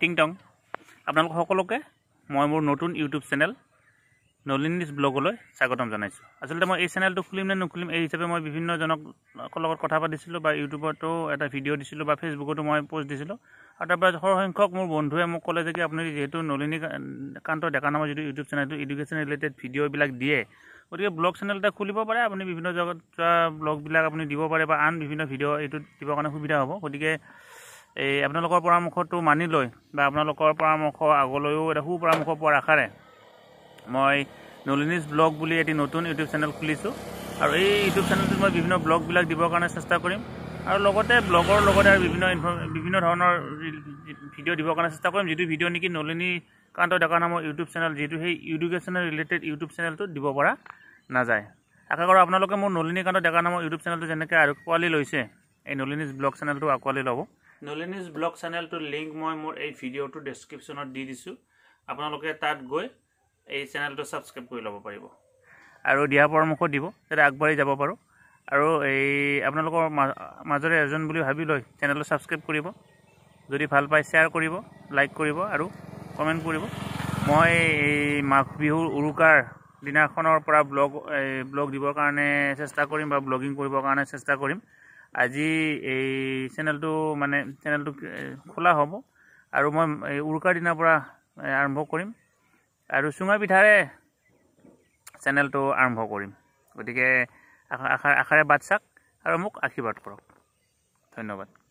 king Tong আপনাৰ সকলকে মই মোৰ নতুন ইউটিউব চেনেল নলিনিজ ব্লগলৈ স্বাগতম জনাইছোঁ আচলতে মই এই চেনেলটো খুলিম নে নুখুলিম এই হিচাপে মই বিভিন্ন লগত কথা পাতিছিলোঁ বা ইউটিউবতো এটা ভিডিঅ' দিছিলোঁ বা ফেচবুকতো মই পোস্ট দিছিলোঁ আৰু তাৰপৰা সৰহসংখ্যক মোৰ বন্ধুৱে মোক কলে যে কি আপুনি যিহেতু নলিনী কান্ত ডেকা নামৰ যিটো ইউটিউব চেনেলটো এডুকেশন ৰিলেটেড ভিডিঅ'বিলাক দিয়ে গতিকে ব্লগ চেনেল এটা খুলিব পাৰে আপুনি বিভিন্ন জগত ব্লগবিলাক আপুনি দিব পাৰে বা আন বিভিন্ন ভিডিঅ' এইটো দিবৰ কাৰণে সুবিধা হব গতিকে এই আপোনালোকৰ পৰামৰ্শটো মানি লৈ বা আপোনালোকৰ পৰামৰ্শ আগলৈও এটা সু পৰামৰ্শ পোৱাৰ আশাৰে মই নলিনীজ ব্লগ বুলি এটি নতুন ইউটিউব চেনেল খুলিছোঁ আৰু এই ইউটিউব চেনেলটোত মই বিভিন্ন ব্লগবিলাক দিবৰ কাৰণে চেষ্টা কৰিম আৰু লগতে ব্লগৰ লগতে আৰু বিভিন্ন বিভিন্ন ধৰণৰ ভিডিঅ' দিবৰ কাৰণে চেষ্টা কৰিম যিটো ভিডিঅ' নেকি নলিনীকান্ত ডেকা নামৰ ইউটিউব চেনেল যিটো সেই ইডুকেশ্যনেল ৰিলেটেড ইউটিউব চেনেলটোত দিব পৰা নাযায় আশা কৰোঁ আপোনালোকে মোৰ নলিনীকান্ত ডেকা নামৰ ইউটিউব চেনেলটো যেনেকৈ আঁকোৱালি লৈছে এই নলিনীজ ব্লগ চেনেলটো আঁকোৱালি ল'ব নলিনীজ ব্লগ চেনেলটোৰ লিংক মই মোৰ এই ভিডিঅ'টো ডেছক্ৰিপশ্যনত দি দিছোঁ আপোনালোকে তাত গৈ এই চেনেলটো ছাবস্ক্ৰাইব কৰি ল'ব পাৰিব আৰু দিয়া পৰামৰ্শ দিব যাতে আগবাঢ়ি যাব পাৰোঁ আৰু এই আপোনালোকৰ মাজৰে এজন বুলি ভাবি লৈ চেনেলটো ছাবস্ক্ৰাইব কৰিব যদি ভাল পায় শ্বেয়াৰ কৰিব লাইক কৰিব আৰু কমেণ্ট কৰিব মই এই মাঘ বিহুৰ উৰুকাৰ দিনাখনৰ পৰা ব্লগ এই ব্লগ দিবৰ কাৰণে চেষ্টা কৰিম বা ব্লগিং কৰিবৰ কাৰণে চেষ্টা কৰিম আজি এই চেনেলটো মানে চেনেলটো খোলা হ'ব আৰু মই উৰুকাৰ দিনাৰ পৰা আৰম্ভ কৰিম আৰু চুঙা পিঠাৰে চেনেলটো আৰম্ভ কৰিম গতিকে আশাৰে বাট চাওক আৰু মোক আশীৰ্বাদ কৰক ধন্যবাদ